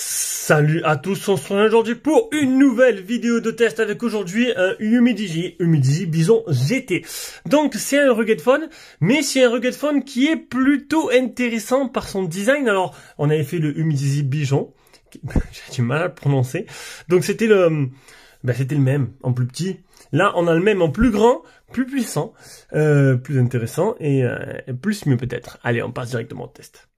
you Salut à tous, on se retrouve aujourd'hui pour une nouvelle vidéo de test avec aujourd'hui un euh, Humidigi, Humidigi Bison GT. Donc c'est un rugged phone, mais c'est un rugged phone qui est plutôt intéressant par son design. Alors on avait fait le Humidigi Bijon, j'ai du mal à le prononcer. Donc c'était le, euh, bah, c'était le même en plus petit. Là on a le même en plus grand, plus puissant, euh, plus intéressant et, et plus mieux peut-être. Allez on passe directement au test.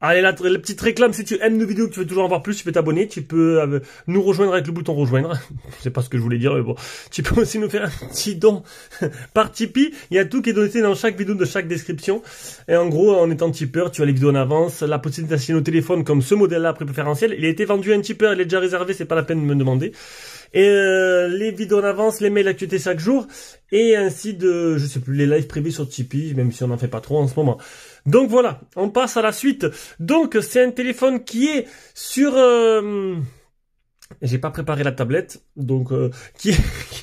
Allez, la, petite réclame, si tu aimes nos vidéos, que tu veux toujours en voir plus, tu peux t'abonner, tu peux euh, nous rejoindre avec le bouton rejoindre. C'est pas ce que je voulais dire, mais bon. Tu peux aussi nous faire un petit don par Tipeee. Il y a tout qui est donné dans chaque vidéo de chaque description. Et en gros, en étant tipeur, tu as les vidéos en avance, la possibilité d'assigner au téléphone comme ce modèle-là préférentiel. Il a été vendu à un tipeur, il est déjà réservé, c'est pas la peine de me demander. Et euh, les vidéos en avance, les mails d'actualité chaque jour, et ainsi de, je sais plus, les lives privés sur Tipeee, même si on n'en fait pas trop en ce moment. Donc voilà, on passe à la suite. Donc c'est un téléphone qui est sur... Euh, j'ai pas préparé la tablette, donc euh, qui,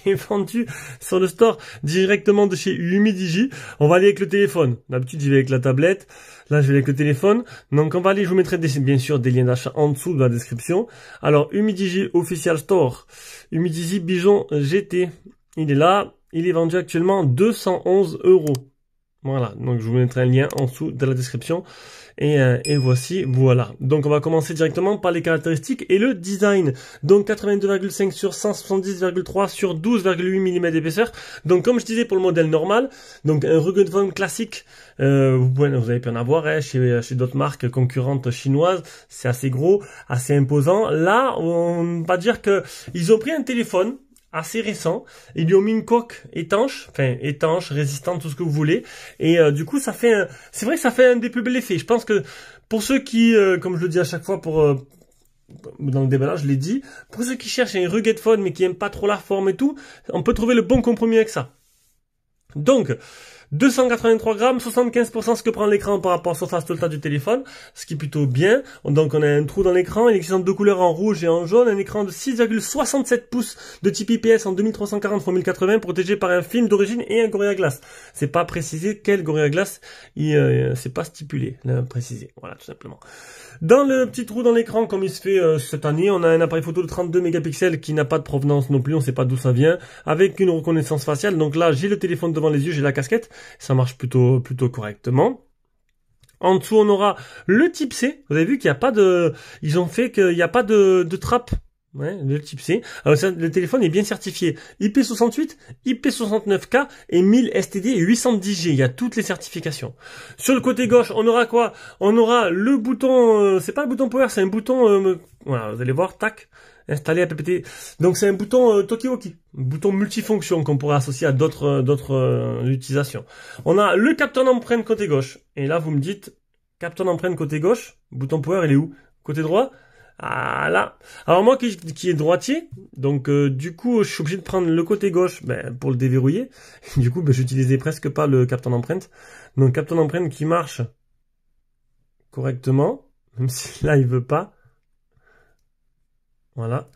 est vendu sur le store directement de chez Humidigi. On va aller avec le téléphone. D'habitude j'y vais avec la tablette. Là je vais avec le téléphone. Donc on va aller, je vous mettrai bien sûr des liens d'achat en dessous de la description. Alors Humidigi Official Store. Humidigi Bijon GT. Il est là. Il est vendu actuellement 211 euros. Voilà, donc je vous mettrai un lien en dessous de la description. Et, euh, et, voici, voilà. Donc on va commencer directement par les caractéristiques et le design. Donc 82,5 sur 170,3 sur 12,8 mm d'épaisseur. Donc comme je disais pour le modèle normal, donc un rugged phone classique, euh, vous, vous avez pu en avoir hein, chez, euh, chez d'autres marques concurrentes chinoises. C'est assez gros, assez imposant. Là, on va dire que ils ont pris un téléphone assez récent. Ils lui ont mis une coque étanche, enfin étanche, résistante, tout ce que vous voulez. Et euh, du coup, ça fait, un... c'est vrai que ça fait un des plus effets. Je pense que pour ceux qui, euh, comme je le dis à chaque fois, pour euh, dans le déballage, je l'ai dit, pour ceux qui cherchent un rugged phone mais qui aiment pas trop la forme et tout, on peut trouver le bon compromis avec ça. Donc, 283 grammes, 75% ce que prend l'écran par rapport à la surface totale du téléphone, ce qui est plutôt bien. Donc on a un trou dans l'écran, il existe en deux couleurs en rouge et en jaune, un écran de 6,67 pouces de type IPS en 2340 x 1080 protégé par un film d'origine et un Gorilla Glass. C'est pas précisé quel Gorilla Glass, euh, c'est pas stipulé, là, précisé. Voilà, tout simplement. Dans le petit trou dans l'écran, comme il se fait euh, cette année, on a un appareil photo de 32 mégapixels qui n'a pas de provenance non plus, on sait pas d'où ça vient, avec une reconnaissance faciale. Donc là, j'ai le téléphone devant les yeux, j'ai la casquette. Ça marche plutôt, plutôt correctement. En dessous, on aura le type C. Vous avez vu qu'il n'y a pas de, ils ont fait qu'il n'y a pas de, de trappe. Ouais, le type C. Euh, le téléphone est bien certifié. IP68, IP69K et 1000 STD et 810G. Il y a toutes les certifications. Sur le côté gauche, on aura quoi On aura le bouton, euh, c'est pas le bouton power, c'est un bouton, euh, voilà, vous allez voir, tac installé à PPT. Donc c'est un bouton Toki euh, Tokiwoki, bouton multifonction qu'on pourrait associer à d'autres euh, d'autres euh, utilisations. On a le capteur d'empreinte côté gauche. Et là vous me dites, capteur d'empreinte côté gauche, bouton power il est où Côté droit ah là Alors moi qui, est droitier, donc du coup je suis obligé de prendre le côté gauche ben, pour le déverrouiller. Du coup ben, j'utilisais presque pas le capteur d'empreinte. Donc capteur d'empreinte qui marche correctement, même si là il veut pas. Voilà.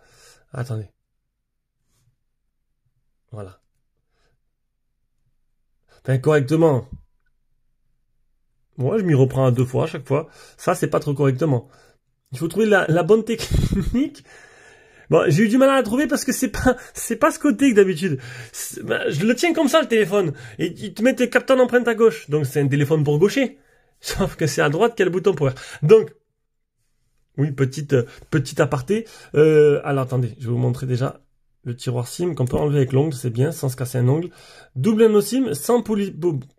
Attendez. Voilà. correctement. Moi, je m'y reprends à deux fois à chaque fois. Ça, c'est pas trop correctement. Il faut trouver la, bonne technique. Bon, j'ai eu du mal à la trouver parce que c'est pas c'est pas ce côté que d'habitude. Ben, je le tiens comme ça le téléphone et il te met tes capteurs d'empreinte à gauche, donc c'est un téléphone pour gaucher. Sauf que c'est à droite qu'il le bouton pour. Donc oui, petite euh, petite aparté. Euh, alors attendez, je vais vous montrer déjà le tiroir SIM qu'on peut enlever avec l'ongle, c'est bien, sans se casser un ongle. Double nano SIM, sans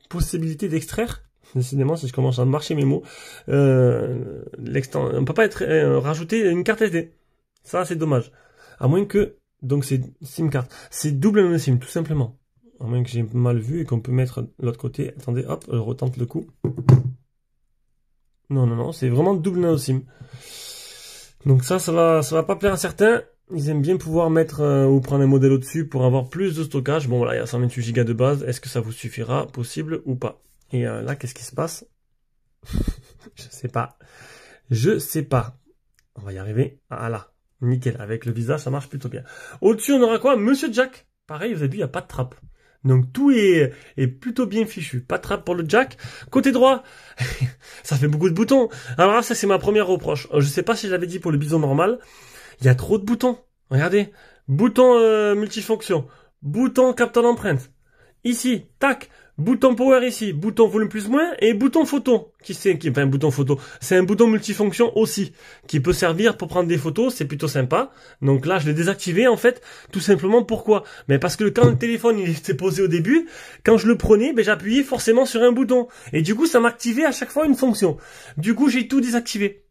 possibilité d'extraire. Décidément, si je commence à marcher mes mots, euh, on peut pas être euh, rajouter une carte SD. Ça, c'est dommage. À moins que donc c'est SIM carte c'est double nano SIM tout simplement. À moins que j'ai mal vu et qu'on peut mettre l'autre côté. Attendez, hop, retente le coup. Non, non, non, c'est vraiment double nano SIM. Donc ça, ça va, ça va pas plaire à certains. Ils aiment bien pouvoir mettre euh, ou prendre un modèle au-dessus pour avoir plus de stockage. Bon, voilà, il y a 128 Go de base. Est-ce que ça vous suffira Possible ou pas Et euh, là, qu'est-ce qui se passe Je sais pas. Je sais pas. On va y arriver. Ah là, nickel. Avec le visage, ça marche plutôt bien. Au-dessus, on aura quoi Monsieur Jack. Pareil, vous avez vu, il n'y a pas de trappe. Donc tout est, est plutôt bien fichu. Pas de trappe pour le jack. Côté droit, ça fait beaucoup de boutons. Alors là, ça c'est ma première reproche. Euh, je sais pas si je l'avais dit pour le bison normal. Il y a trop de boutons. Regardez. Bouton euh, multifonction. Bouton capteur d'empreinte. Ici, tac. Bouton power ici, bouton volume plus moins et bouton photo qui c'est qui enfin bouton photo, c'est un bouton multifonction aussi qui peut servir pour prendre des photos, c'est plutôt sympa. Donc là, je l'ai désactivé en fait, tout simplement pourquoi Mais parce que quand le téléphone il s'est posé au début, quand je le prenais, ben j'appuyais forcément sur un bouton et du coup ça m'activait à chaque fois une fonction. Du coup, j'ai tout désactivé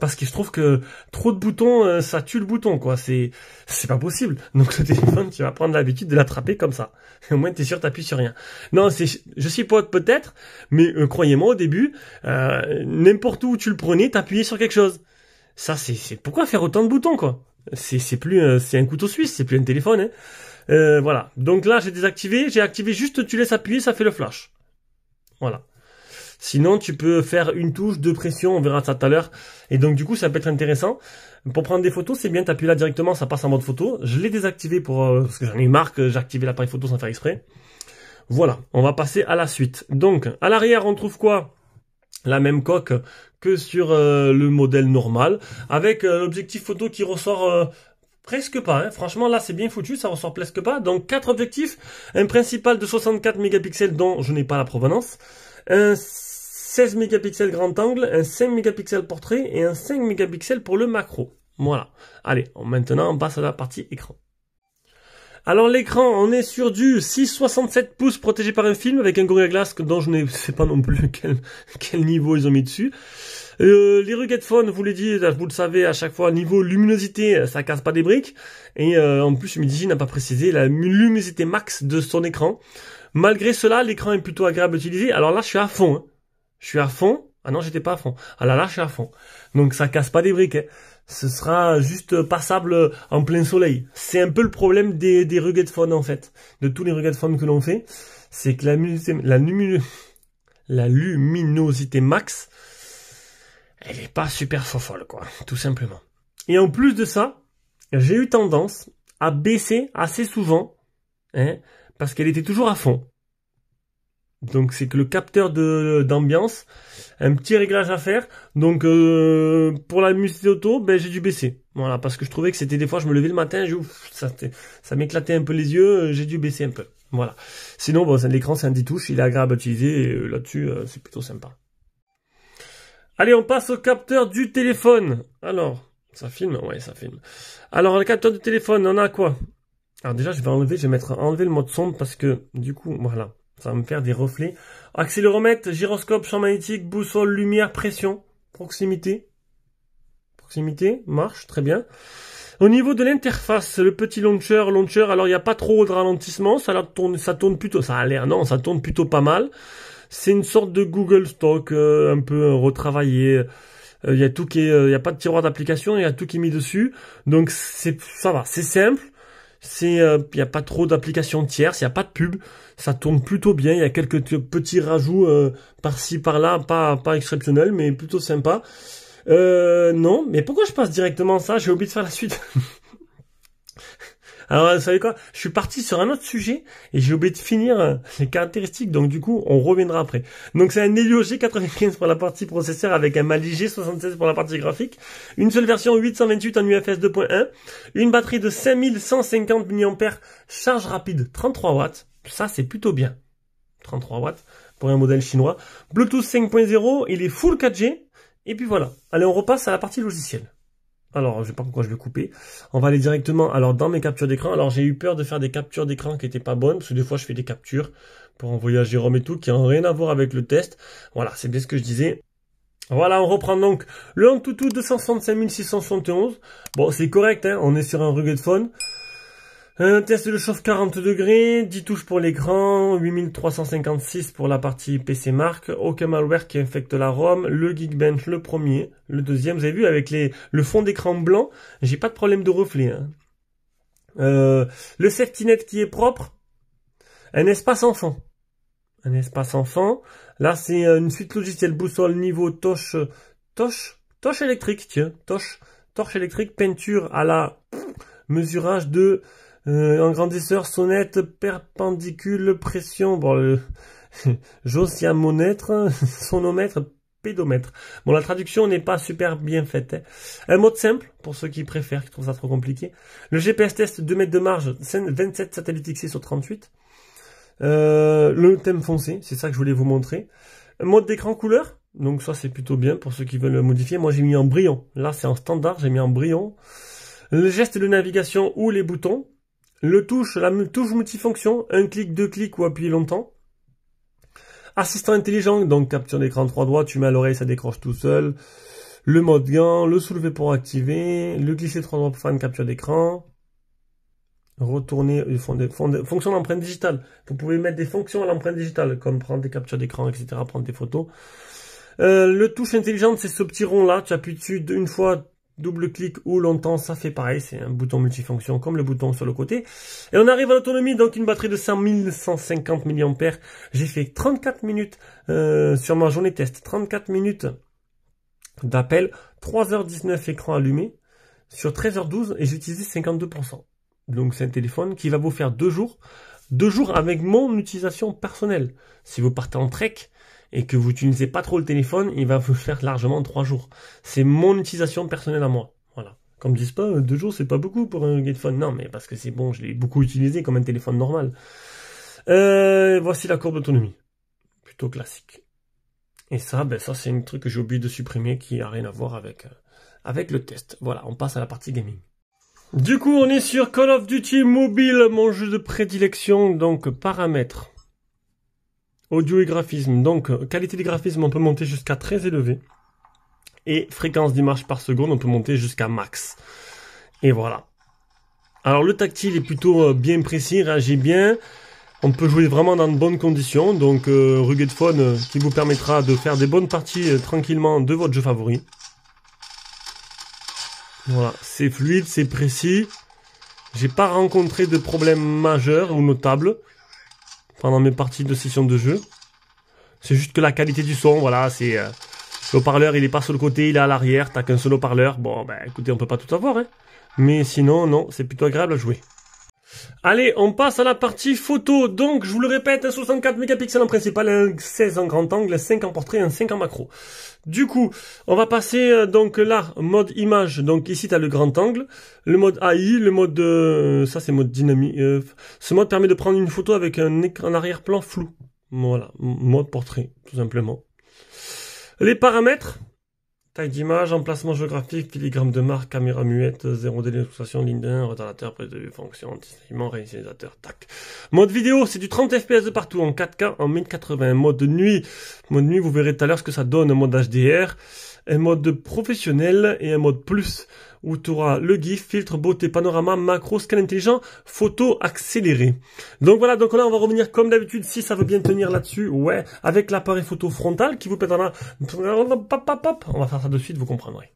parce que je trouve que trop de boutons, euh, ça tue le bouton, quoi. C'est, c'est pas possible. Donc le téléphone, tu vas prendre l'habitude de l'attraper comme ça. au moins, t'es sûr, t'appuies sur rien. Non, c'est, je suis pote peut-être, mais euh, croyez-moi, au début, euh, n'importe où tu le prenais, t'appuyais sur quelque chose. Ça, c'est, c'est pourquoi faire autant de boutons, quoi. C'est, c'est plus, c'est un couteau suisse, c'est plus un téléphone. Hein. voilà. Donc là, j'ai désactivé. J'ai activé juste, tu laisses appuyer, ça fait le flash. Voilà. Sinon, tu peux faire une touche, deux pressions, on verra ça tout à l'heure. Et donc, du coup, ça peut être intéressant. Pour prendre des photos, c'est bien, t'appuies là directement, ça passe en mode photo. Je l'ai désactivé pour, euh, parce que j'en ai marre que j'ai activé l'appareil photo sans faire exprès. Voilà, on va passer à la suite. Donc, à l'arrière, on trouve quoi La même coque que sur euh, le modèle normal, avec euh, l'objectif photo qui ressort presque pas. Hein. Franchement, là, c'est bien foutu, ça ressort presque pas. Donc, quatre objectifs. Un principal de 64 mégapixels dont je n'ai pas la provenance. Un 16 mégapixels grand angle, un 5 mégapixels portrait et un 5 mégapixels pour le macro. Voilà. Allez, maintenant on passe à la partie écran. Alors l'écran, on est sur du 6,67 pouces protégé par un film avec un Gorilla Glass dont je ne sais pas non plus quel, niveau ils ont mis dessus. Euh, les rugged phones, vous les dit, vous le savez à chaque fois, niveau luminosité, ça casse pas des briques. Et euh, en plus, Midigi n'a pas précisé la luminosité max de son écran. Malgré cela, l'écran est plutôt agréable à utiliser. Alors là, je suis à fond. Hein. Je suis à fond. Ah non, j'étais pas à fond. Ah là là, je suis à fond. Donc ça casse pas des briques. Hein. Ce sera juste passable en plein soleil. C'est un peu le problème des, des rugged phones en fait. De tous les rugged phones que l'on fait. C'est que la, la, la luminosité max, elle est pas super folle quoi. Tout simplement. Et en plus de ça, j'ai eu tendance à baisser assez souvent. Hein, parce qu'elle était toujours à fond. Donc c'est que le capteur d'ambiance, un petit réglage à faire. Donc euh, pour la musique auto, ben j'ai dû baisser. Voilà, parce que je trouvais que c'était des fois je me levais le matin, je, ça, m'éclatait un peu les yeux, euh, j'ai dû baisser un peu. Voilà. Sinon bon, l'écran c'est un 10 touches, il est agréable à utiliser et euh, là-dessus c'est plutôt sympa. Allez, on passe au capteur du téléphone. Alors, ça filme, ouais, ça filme. Alors le capteur du téléphone, on a quoi Alors déjà, je vais enlever, je vais mettre enlever le mode sonde parce que du coup, voilà. Ça va me faire des reflets. Accéléromètre, gyroscope, champ magnétique, boussole, lumière, pression, proximité. Proximité, marche, très bien. Au niveau de l'interface, le petit launcher, launcher, alors il n'y a pas trop de ralentissement, ça, tourne, ça tourne plutôt, ça a l'air, non, ça tourne plutôt pas mal. C'est une sorte de Google Stock, euh, un peu retravaillé. Euh, il n'y y a tout qui euh, il y a pas de tiroir d'application, il y a tout qui est mis dessus. Donc c'est, ça va, c'est simple c'est euh, il n'y a pas trop d'applications tierces, il n'y a pas de pub, ça tourne plutôt bien, il y a quelques petits rajouts euh, par-ci par-là, pas pas exceptionnels mais plutôt sympa. Euh, non, mais pourquoi je passe directement ça J'ai oublié de faire la suite. Alors, vous savez quoi Je suis parti sur un autre sujet et j'ai oublié de finir euh, les caractéristiques. Donc, du coup, on reviendra après. Donc, c'est un Helio G95 pour la partie processeur avec un Mali G76 pour la partie graphique. Une seule version 828 en UFS 2.1. Une batterie de 5150 mAh, charge rapide 33 watts. Ça, c'est plutôt bien. 33 watts pour un modèle chinois. Bluetooth 5.0, il est full 4G. Et puis voilà. Allez, on repasse à la partie logicielle. Alors, je sais pas pourquoi je vais couper. On va aller directement. Alors, dans mes captures d'écran, alors j'ai eu peur de faire des captures d'écran qui étaient pas bonnes, parce que des fois je fais des captures pour envoyer à Jérôme et tout, qui n'ont rien à voir avec le test. Voilà, c'est bien ce que je disais. Voilà, on reprend donc le Antutu 265 671. Bon, c'est correct, hein, on est sur un rugged phone. Un test de chauffe 40 degrés, 10 touches pour l'écran, 8356 pour la partie PC marque, aucun malware qui infecte la ROM, le Geekbench le premier, le deuxième, vous avez vu avec les, le fond d'écran blanc, j'ai pas de problème de reflet. Hein. Euh, le safety net qui est propre, un espace enfant. Un espace enfant. Là, c'est euh, une suite logicielle boussole niveau toche, toche, toche électrique, tiens, toche, torche électrique, peinture à la mesurage de euh, engrandisseur, sonnette, perpendicule, pression, bon, le... monètre sonomètre, pédomètre. Bon, la traduction n'est pas super bien faite. Hein. Un mode simple, pour ceux qui préfèrent, qui trouvent ça trop compliqué. Le GPS test 2 mètres de marge, 27 satellites fixés sur 38. Euh, le thème foncé, c'est ça que je voulais vous montrer. mode d'écran couleur, donc ça c'est plutôt bien pour ceux qui veulent le modifier. Moi j'ai mis en brillant. Là c'est en standard, j'ai mis en brillant. Le geste de navigation ou les boutons le touche, la touche multifonction, un clic, deux clics ou appuyer longtemps. Assistant intelligent, donc capture d'écran trois doigts, tu mets à l'oreille, ça décroche tout seul. Le mode gant, le soulever pour activer, le glisser trois doigts pour faire une capture d'écran. Retourner, fonction d'empreinte digitale. Vous pouvez mettre des fonctions à l'empreinte digitale, comme prendre des captures d'écran, etc., prendre des photos. Euh, le touche intelligente, c'est ce petit rond là, tu appuies dessus une fois, double-clic ou longtemps, ça fait pareil, c'est un bouton multifonction comme le bouton sur le côté. Et on arrive à l'autonomie, donc une batterie de 100 mAh. J'ai fait 34 minutes euh, sur ma journée test, 34 minutes d'appel, 3h19 écran allumé sur 13h12 et utilisé 52%. Donc c'est un téléphone qui va vous faire deux jours, deux jours avec mon utilisation personnelle. Si vous partez en trek, et que vous n'utilisez pas trop le téléphone, il va vous faire largement trois jours. C'est mon utilisation personnelle à moi. Voilà. Comme me disent pas, euh, deux jours c'est pas beaucoup pour un téléphone. Non, mais parce que c'est bon, je l'ai beaucoup utilisé comme un téléphone normal. Euh, voici la courbe d'autonomie. Plutôt classique. Et ça, ben, ça c'est un truc que j'ai oublié de supprimer qui n'a rien à voir avec, euh, avec le test. Voilà, on passe à la partie gaming. Du coup, on est sur Call of Duty Mobile, mon jeu de prédilection, donc paramètres. Audio et graphisme. Donc, euh, qualité des graphismes, on peut monter jusqu'à très élevé. Et fréquence d'image par seconde, on peut monter jusqu'à max. Et voilà. Alors, le tactile est plutôt euh, bien précis, réagit bien. On peut jouer vraiment dans de bonnes conditions, donc euh, rugged phone qui vous permettra de faire des bonnes parties tranquillement de votre jeu favori. Voilà, c'est fluide, c'est précis. J'ai pas rencontré de problème majeur ou notable pendant mes parties de session de jeu. C'est juste que la qualité du son, voilà, c'est... Euh, le haut-parleur, il est pas sur le côté, il est à l'arrière, t'as qu'un seul haut-parleur. Bon, ben écoutez, on peut pas tout avoir, hein. Mais sinon, non, c'est plutôt agréable à jouer. Allez, on passe à la partie photo. Donc, je vous le répète, 64 mégapixels en principal, un 16 en grand angle, 5 en portrait, un 5 en macro. Du coup, on va passer euh, donc là, mode image. Donc ici, tu as le grand angle, le mode AI, le mode... Euh, ça, c'est mode dynamique. Euh, ce mode permet de prendre une photo avec un écran arrière-plan flou. Voilà, mode portrait, tout simplement. Les paramètres, Taille d'image, emplacement géographique, filigramme de marque, caméra muette, zéro délai ligne d'un, retardateur, prise de vue, fonction, anticipement, réinitialisateur, tac. Mode vidéo, c'est du 30 fps de partout, en 4K, en 1080. Mode nuit, mode nuit, vous verrez tout à l'heure ce que ça donne, mode HDR un mode professionnel et un mode plus où tu auras le GIF, filtre, beauté, panorama, macro, scan intelligent, photo accéléré. Donc voilà, donc là on va revenir comme d'habitude, si ça veut bien tenir là-dessus, ouais, avec l'appareil photo frontal qui vous permettra... On va faire ça de suite, vous comprendrez.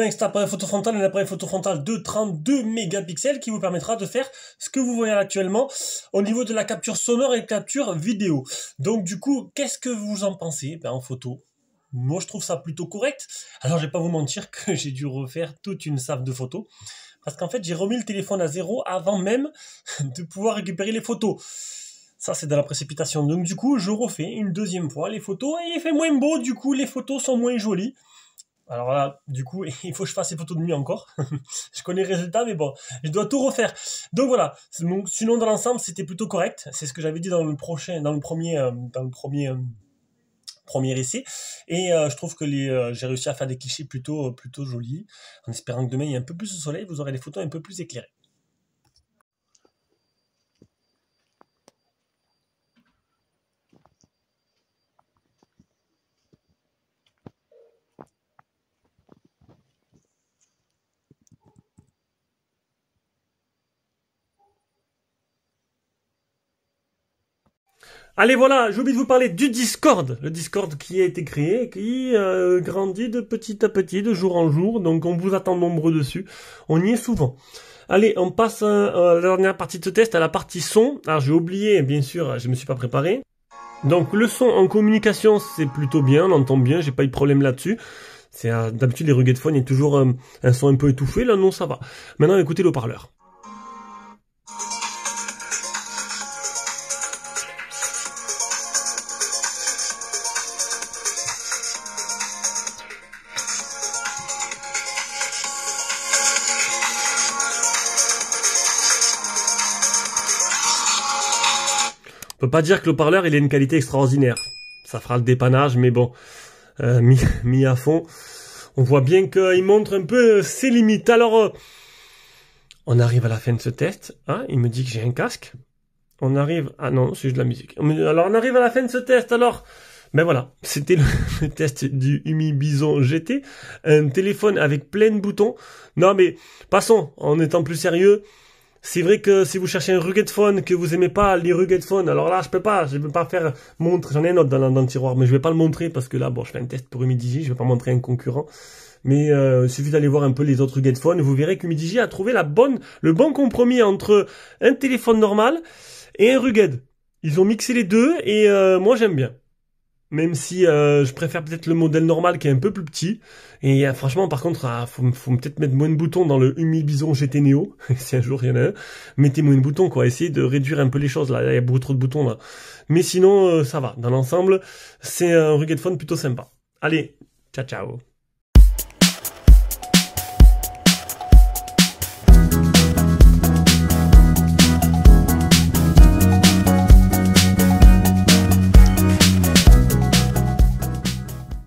avec cet appareil photo frontal, un appareil photo frontal de 32 mégapixels qui vous permettra de faire ce que vous voyez actuellement au niveau de la capture sonore et capture vidéo. Donc du coup, qu'est-ce que vous en pensez ben, en photo moi, je trouve ça plutôt correct. Alors, je vais pas vous mentir que j'ai dû refaire toute une save de photos. Parce qu'en fait, j'ai remis le téléphone à zéro avant même de pouvoir récupérer les photos. Ça, c'est dans la précipitation. Donc, du coup, je refais une deuxième fois les photos et il fait moins beau. Du coup, les photos sont moins jolies. Alors là, du coup, il faut que je fasse ces photos de nuit encore. je connais le résultat, mais bon, je dois tout refaire. Donc voilà. sinon, dans l'ensemble, c'était plutôt correct. C'est ce que j'avais dit dans le prochain, dans le premier, euh, le premier euh, premier essai. Et euh, je trouve que j'ai réussi à faire des clichés plutôt, plutôt jolis, en espérant que demain il y ait un peu plus de soleil, vous aurez des photos un peu plus éclairées. Allez voilà, j'ai oublié de vous parler du Discord, le Discord qui a été créé, qui euh, grandit de petit à petit, de jour en jour, donc on vous attend nombreux dessus, on y est souvent. Allez, on passe à euh, euh, la dernière partie de ce test, à la partie son. Alors ah, j'ai oublié, bien sûr, je ne me suis pas préparé. Donc le son en communication, c'est plutôt bien, on entend bien, j'ai pas eu de problème là-dessus. C'est d'habitude les rugged phone, il y a toujours un son un peu étouffé, là non ça va. Maintenant écoutez le parleur pas dire que le parleur il a une qualité extraordinaire. Ça fera le dépannage, mais bon, euh, mis, à fond, on voit bien qu'il montre un peu ses limites. Alors, euh, on arrive à la fin de ce test. Hein, il me dit que j'ai un casque. On arrive... Ah non, c'est juste de la musique. Alors, on arrive à la fin de ce test. Alors, ben voilà, c'était le, test du Umi Bison GT, un téléphone avec plein de boutons. Non mais passons, en étant plus sérieux, c'est vrai que si vous cherchez un rugged phone que vous aimez pas, les rugged phones, alors là, je peux pas, je peux pas faire montre, j'en ai un autre dans, dans, le tiroir, mais je vais pas le montrer parce que là, bon, je fais un test pour UMIDIGI, je vais pas montrer un concurrent. Mais euh, il suffit d'aller voir un peu les autres rugged phones, vous verrez que qu'Humidigi a trouvé la bonne, le bon compromis entre un téléphone normal et un rugged. Ils ont mixé les deux et euh, moi j'aime bien même si euh, je préfère peut-être le modèle normal qui est un peu plus petit. Et euh, franchement, par contre, ah, faut, faut peut-être mettre moins de boutons dans le Humid Bison GT Neo, si un jour il y en a un. Mettez moins de boutons, quoi. Essayez de réduire un peu les choses, là. Il y a beaucoup trop de boutons, là. Mais sinon, euh, ça va. Dans l'ensemble, c'est un rugged phone plutôt sympa. Allez, ciao, ciao.